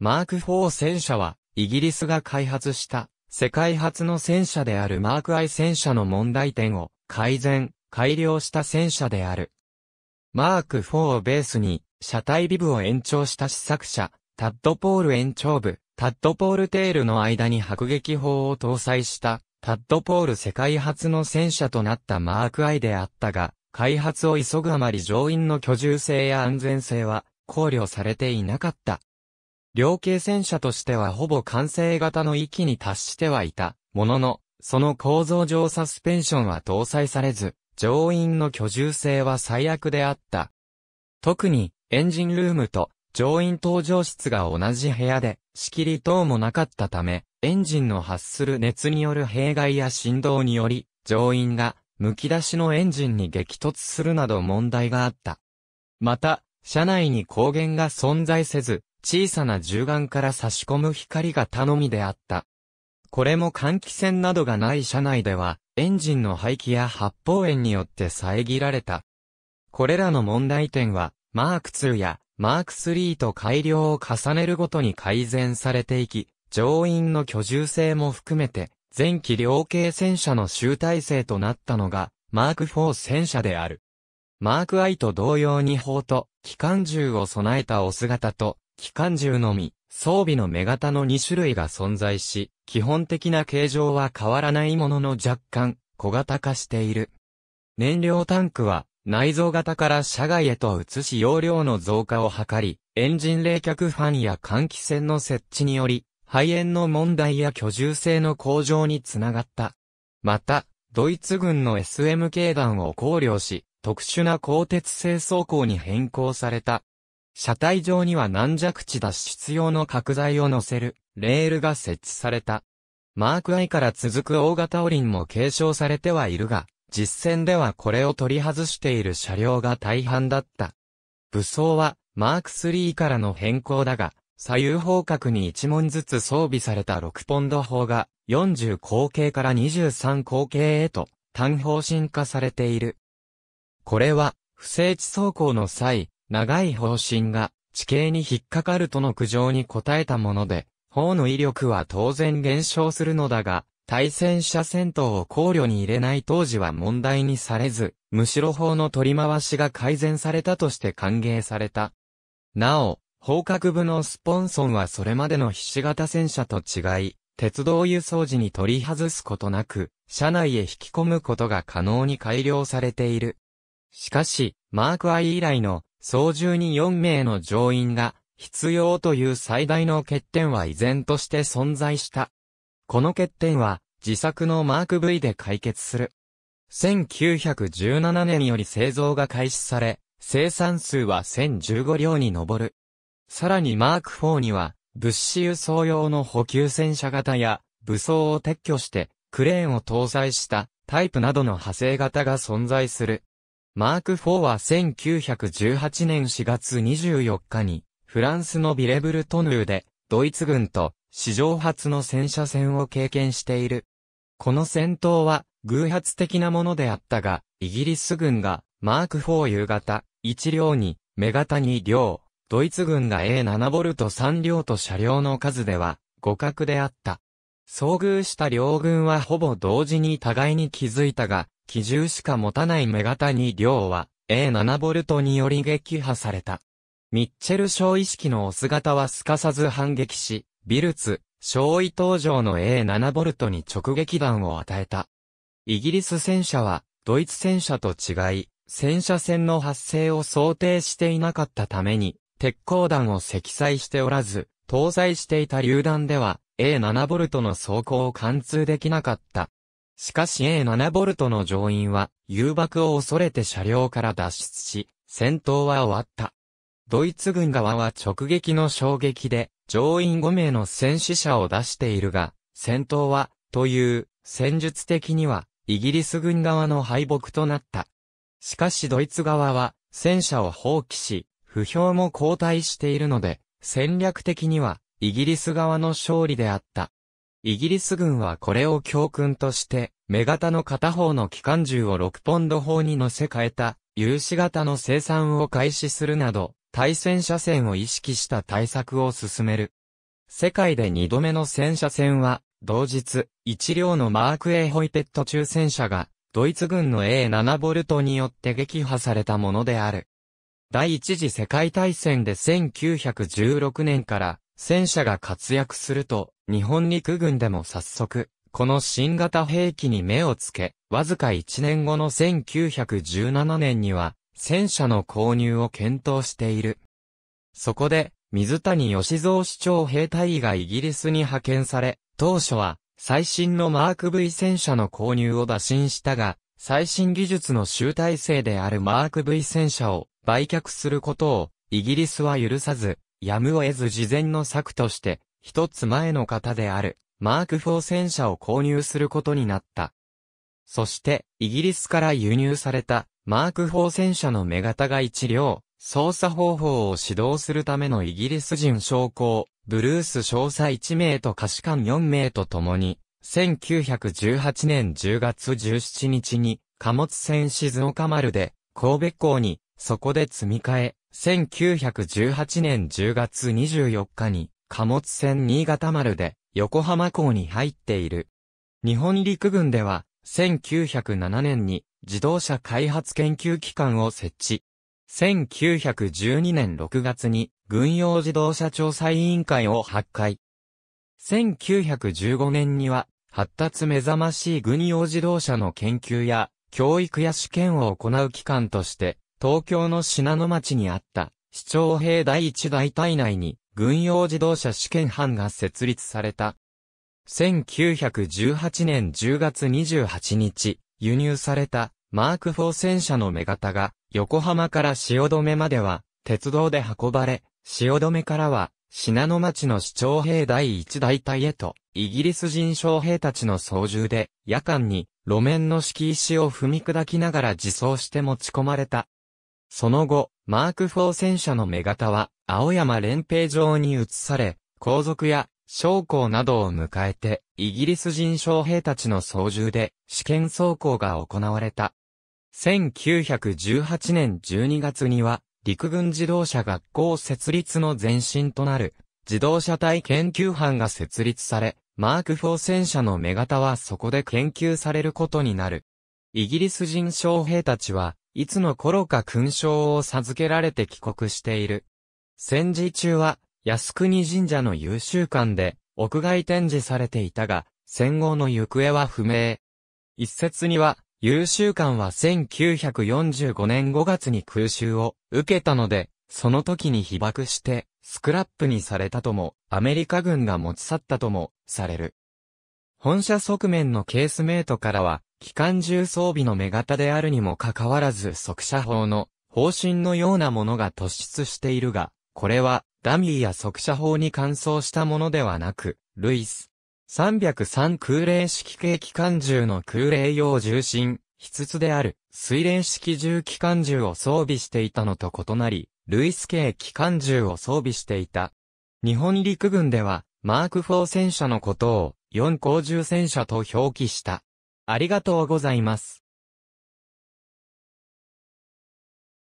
マーク4戦車は、イギリスが開発した、世界初の戦車であるマーク I 戦車の問題点を改善、改良した戦車である。マーク4をベースに、車体ビブを延長した試作車、タッドポール延長部、タッドポールテールの間に迫撃砲を搭載した、タッドポール世界初の戦車となったマーク I であったが、開発を急ぐあまり乗員の居住性や安全性は考慮されていなかった。両形戦車としてはほぼ完成型の域に達してはいた、ものの、その構造上サスペンションは搭載されず、乗員の居住性は最悪であった。特に、エンジンルームと乗員搭乗室が同じ部屋で、仕切り等もなかったため、エンジンの発する熱による弊害や振動により、乗員が、むき出しのエンジンに激突するなど問題があった。また、車内に光源が存在せず、小さな銃眼から差し込む光が頼みであった。これも換気扇などがない車内では、エンジンの排気や発泡炎によって遮られた。これらの問題点は、マーク2やマーク3と改良を重ねるごとに改善されていき、乗員の居住性も含めて、前期両計戦車の集大成となったのが、マーク4戦車である。マーク I と同様に砲と、機関銃を備えたお姿と、機関銃のみ、装備の目型の2種類が存在し、基本的な形状は変わらないものの若干、小型化している。燃料タンクは、内蔵型から車外へと移し容量の増加を図り、エンジン冷却ファンや換気扇の設置により、肺炎の問題や居住性の向上につながった。また、ドイツ軍の SM k 弾を考慮し、特殊な鋼鉄製装甲に変更された車体上には軟弱地脱出用の角材を乗せる、レールが設置された。マーク I から続く大型オリンも継承されてはいるが、実戦ではこれを取り外している車両が大半だった。武装は、マーク3からの変更だが、左右方角に1門ずつ装備された6ポンド砲が、40口径から23口径へと、単方進化されている。これは、不整地走行の際、長い方針が地形に引っかかるとの苦情に応えたもので、砲の威力は当然減少するのだが、対戦車戦闘を考慮に入れない当時は問題にされず、むしろ砲の取り回しが改善されたとして歓迎された。なお、砲角部のスポンソンはそれまでの菱形戦車と違い、鉄道輸送時に取り外すことなく、車内へ引き込むことが可能に改良されている。しかし、マーク I 以来の操縦に4名の乗員が必要という最大の欠点は依然として存在した。この欠点は自作のマーク V で解決する。1917年より製造が開始され、生産数は1015両に上る。さらにマーク4には、物資輸送用の補給戦車型や、武装を撤去して、クレーンを搭載したタイプなどの派生型が存在する。マーク4は1918年4月24日に、フランスのビレブルトヌーで、ドイツ軍と史上初の戦車戦を経験している。この戦闘は偶発的なものであったが、イギリス軍がマーク4夕方、1両に、目型2両、ドイツ軍が A7 ボルト3両と車両の数では、互角であった。遭遇した両軍はほぼ同時に互いに気づいたが、機銃しか持たない目型に量は A7V により撃破された。ミッチェル小意識のオス型はすかさず反撃し、ビルツ、小意登場の A7V に直撃弾を与えた。イギリス戦車は、ドイツ戦車と違い、戦車戦の発生を想定していなかったために、鉄鋼弾を積載しておらず、搭載していた榴弾では、A7V の走行を貫通できなかった。しかし A7 ボルトの乗員は誘爆を恐れて車両から脱出し、戦闘は終わった。ドイツ軍側は直撃の衝撃で乗員5名の戦死者を出しているが、戦闘は、という、戦術的には、イギリス軍側の敗北となった。しかしドイツ側は、戦車を放棄し、不評も後退しているので、戦略的には、イギリス側の勝利であった。イギリス軍はこれを教訓として、目型の片方の機関銃を6ポンド砲に乗せ替えた、有志型の生産を開始するなど、対戦車線を意識した対策を進める。世界で2度目の戦車線は、同日、1両のマーク A ホイペット中戦車が、ドイツ軍の A7 ボルトによって撃破されたものである。第一次世界大戦で1916年から戦車が活躍すると、日本陸軍でも早速、この新型兵器に目をつけ、わずか1年後の1917年には、戦車の購入を検討している。そこで、水谷義蔵市長兵隊がイギリスに派遣され、当初は、最新のマーク V 戦車の購入を打診したが、最新技術の集大成であるマーク V 戦車を売却することを、イギリスは許さず、やむを得ず事前の策として、一つ前の方である、マーク4戦車を購入することになった。そして、イギリスから輸入された、マーク4戦車の目型が一両、操作方法を指導するためのイギリス人将校、ブルース少佐1名と可視官4名と共に、1918年10月17日に、貨物船静岡丸で、神戸港に、そこで積み替え、1918年10月24日に、貨物船新潟丸で横浜港に入っている。日本陸軍では1907年に自動車開発研究機関を設置。1912年6月に軍用自動車調査委員会を発会。1915年には発達目覚ましい軍用自動車の研究や教育や試験を行う機関として東京の品野町にあった市長兵第一大隊内に軍用自動車試験班が設立された。1918年10月28日、輸入されたマーク4戦車の目型が横浜から止めまでは鉄道で運ばれ、止めからは信濃町の市長兵第一大隊へと、イギリス人将兵たちの操縦で、夜間に路面の敷石を踏み砕きながら自走して持ち込まれた。その後、マーク4戦車の目型は、青山連兵場に移され、皇族や将校などを迎えて、イギリス人将兵たちの操縦で試験走行が行われた。1918年12月には、陸軍自動車学校設立の前身となる、自動車隊研究班が設立され、マーク4戦車の目型はそこで研究されることになる。イギリス人将兵たちは、いつの頃か勲章を授けられて帰国している。戦時中は、靖国神社の優秀館で、屋外展示されていたが、戦後の行方は不明。一説には、優秀館は1945年5月に空襲を受けたので、その時に被爆して、スクラップにされたとも、アメリカ軍が持ち去ったとも、される。本社側面のケースメイトからは、機関銃装備の目型であるにもかかわらず速射砲の方針のようなものが突出しているが、これは、ダミーや速射砲に換装したものではなく、ルイス。303空冷式系機関銃の空冷用重心、筆つである、水冷式銃機関銃を装備していたのと異なり、ルイス系機関銃を装備していた。日本陸軍では、マーク4戦車のことを、4甲銃戦車と表記した。ありがとうございます。